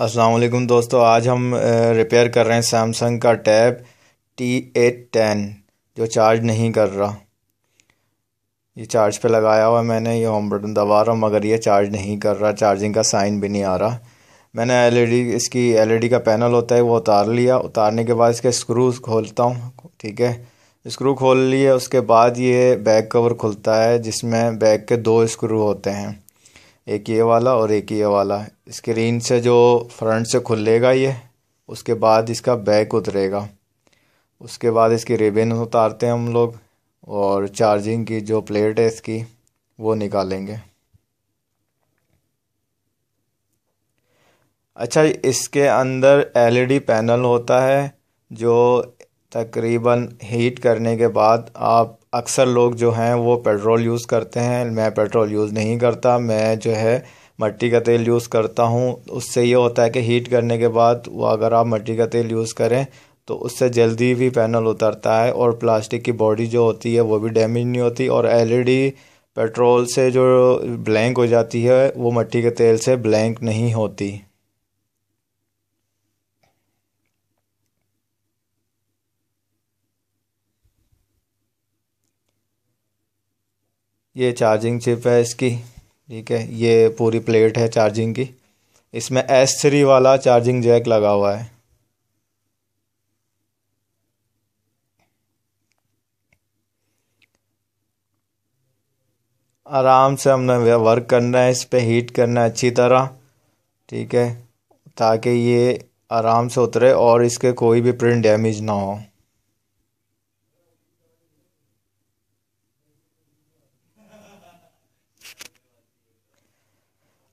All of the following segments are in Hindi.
असलकुम दोस्तों आज हम रिपेयर कर रहे हैं सैमसंग का टैब टी एट टेन जो चार्ज नहीं कर रहा ये चार्ज पे लगाया हुआ है मैंने ये होम बटन दबा रहा हूँ मगर ये चार्ज नहीं कर रहा चार्जिंग का साइन भी नहीं आ रहा मैंने एलईडी e इसकी एलईडी e का पैनल होता है वो उतार लिया उतारने के बाद इसके स्क्रू खोलता हूँ ठीक है स्क्रू खोल लिए उसके बाद ये बैक कवर खुलता है जिसमें बैक के दो स्क्रू होते हैं एक ये वाला और एक ये वाला स्क्रीन से जो फ्रंट से खुलेगा ये उसके बाद इसका बैक उतरेगा उसके बाद इसकी रिबन उतारते हैं हम लोग और चार्जिंग की जो प्लेट है इसकी वो निकालेंगे अच्छा इसके अंदर एलईडी पैनल होता है जो तकरीबन हीट करने के बाद आप अक्सर लोग जो हैं वो पेट्रोल यूज़ करते हैं मैं पेट्रोल यूज़ नहीं करता मैं जो है मट्टी का तेल यूज़ करता हूँ उससे ये होता है कि हीट करने के बाद वो अगर आप मट्टी का तेल यूज़ करें तो उससे जल्दी भी पैनल उतरता है और प्लास्टिक की बॉडी जो होती है वो भी डैमेज नहीं होती और एलईडी पेट्रोल से जो ब्लैंक हो जाती है वो मट्टी के तेल से ब्लैंक नहीं होती ये चार्जिंग चिप है इसकी ठीक है ये पूरी प्लेट है चार्जिंग की इसमें एस थ्री वाला चार्जिंग जैक लगा हुआ है आराम से हमने वर्क करना है इस पर हीट करना है अच्छी तरह ठीक है ताकि ये आराम से उतरे और इसके कोई भी प्रिंट डैमेज ना हो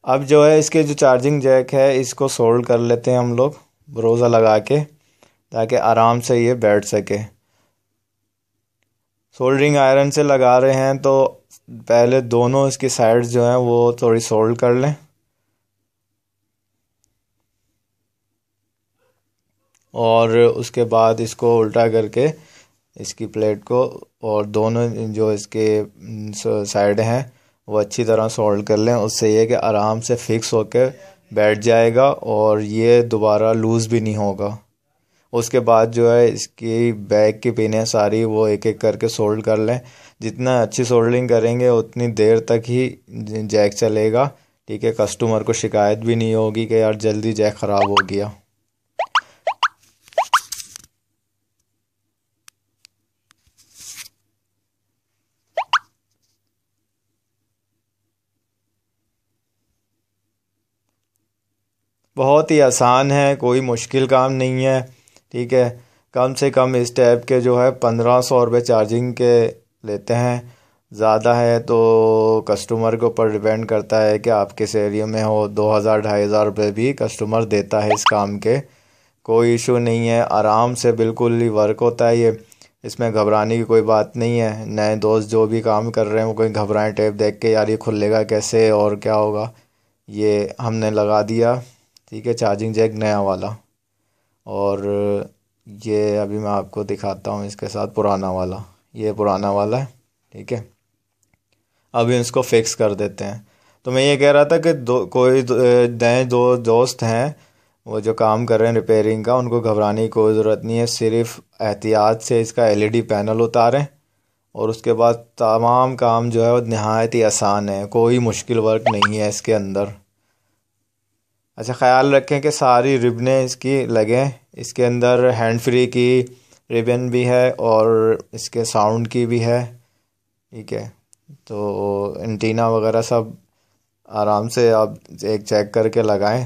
अब जो है इसके जो चार्जिंग जैक है इसको सोल्ड कर लेते हैं हम लोग रोज़ा लगा के ताकि आराम से ये बैठ सके सोल्डरिंग आयरन से लगा रहे हैं तो पहले दोनों इसकी साइड्स जो हैं वो थोड़ी सोल्ड कर लें और उसके बाद इसको उल्टा करके इसकी प्लेट को और दोनों जो इसके साइड हैं वो अच्छी तरह सोल्ड कर लें उससे यह कि आराम से फिक्स होकर बैठ जाएगा और ये दोबारा लूज़ भी नहीं होगा उसके बाद जो है इसकी बैग की पिनें सारी वो एक एक करके सोल्ड कर लें जितना अच्छी सोल्डिंग करेंगे उतनी देर तक ही जैक चलेगा ठीक है कस्टमर को शिकायत भी नहीं होगी कि यार जल्दी जैक ख़राब हो गया बहुत ही आसान है कोई मुश्किल काम नहीं है ठीक है कम से कम इस टैब के जो है पंद्रह सौ रुपये चार्जिंग के लेते हैं ज़्यादा है तो कस्टमर के ऊपर डिपेंड करता है कि आप किस एरिया में हो दो हज़ार ढाई हज़ार रुपये भी कस्टमर देता है इस काम के कोई इशू नहीं है आराम से बिल्कुल ही वर्क होता है ये इसमें घबराने की कोई बात नहीं है नए दोस्त जो भी काम कर रहे हैं वो कोई घबराएं टेप देख के यार ये खुलेगा कैसे और क्या होगा ये हमने लगा दिया ठीक है चार्जिंग जैक नया वाला और ये अभी मैं आपको दिखाता हूँ इसके साथ पुराना वाला ये पुराना वाला है ठीक है अभी इसको फिक्स कर देते हैं तो मैं ये कह रहा था कि दो कोई नए दो दोस्त हैं वो जो काम कर रहे हैं रिपेयरिंग का उनको घबराने की कोई ज़रूरत नहीं है सिर्फ एहतियात से इसका एलईडी पैनल e उतारें और उसके बाद तमाम काम जो है वो नहायत ही आसान है कोई मुश्किल वर्क नहीं है इसके अंदर अच्छा ख्याल रखें कि सारी रिबने इसकी लगें इसके अंदर हैंड फ्री की रिबन भी है और इसके साउंड की भी है ठीक है तो एंटीना वगैरह सब आराम से आप एक चेक करके लगाएं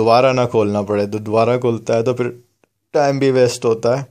दोबारा ना खोलना पड़े तो दोबारा खुलता है तो फिर टाइम भी वेस्ट होता है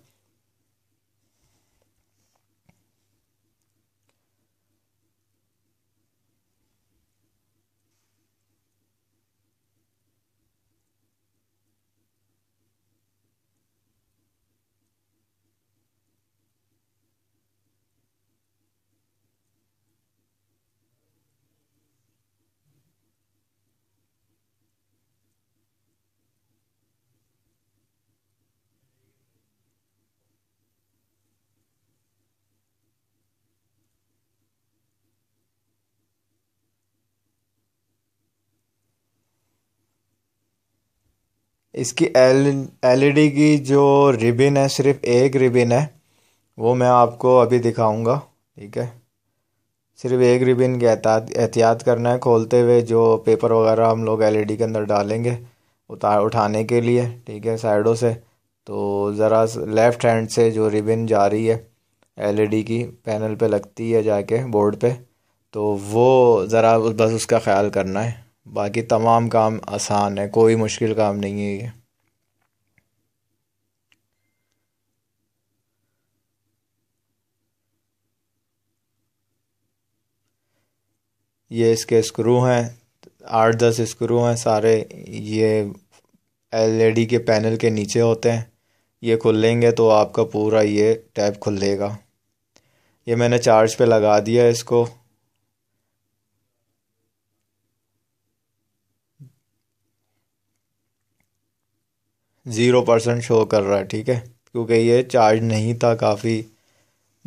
इसकी एल एल की जो रिबिन है सिर्फ एक रिबिन है वो मैं आपको अभी दिखाऊंगा ठीक है सिर्फ एक रिबिन के एहतियात करना है खोलते हुए जो पेपर वगैरह हम लोग एलईडी के अंदर डालेंगे उतार उठाने के लिए ठीक है साइडों से तो ज़रा लेफ़्ट हैंड से जो रिबिन जा रही है एलईडी की पैनल पे लगती है जाके बोर्ड पे तो वो ज़रा बस उसका ख्याल करना है बाकी तमाम काम आसान है कोई मुश्किल काम नहीं है ये ये इसके स्क्रू हैं आठ दस स्क्रू हैं सारे ये एलईडी के पैनल के नीचे होते हैं ये खुलेंगे तो आपका पूरा ये टैब खुलेगा ये मैंने चार्ज पे लगा दिया इसको ज़ीरो परसेंट शो कर रहा है ठीक है क्योंकि ये चार्ज नहीं था काफ़ी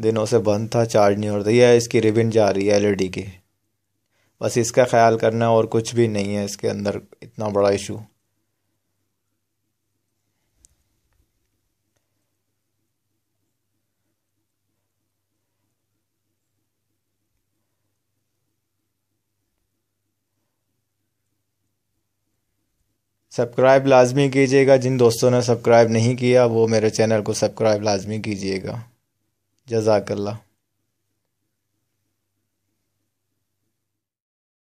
दिनों से बंद था चार्ज नहीं हो था यह इसकी रिबिन जा रही है एलईडी e की बस इसका ख्याल करना और कुछ भी नहीं है इसके अंदर इतना बड़ा इशू सब्सक्राइब लाजमी कीजिएगा जिन दोस्तों ने सब्सक्राइब नहीं किया वो मेरे चैनल को सब्सक्राइब लाजमी कीजिएगा जजाकल्ला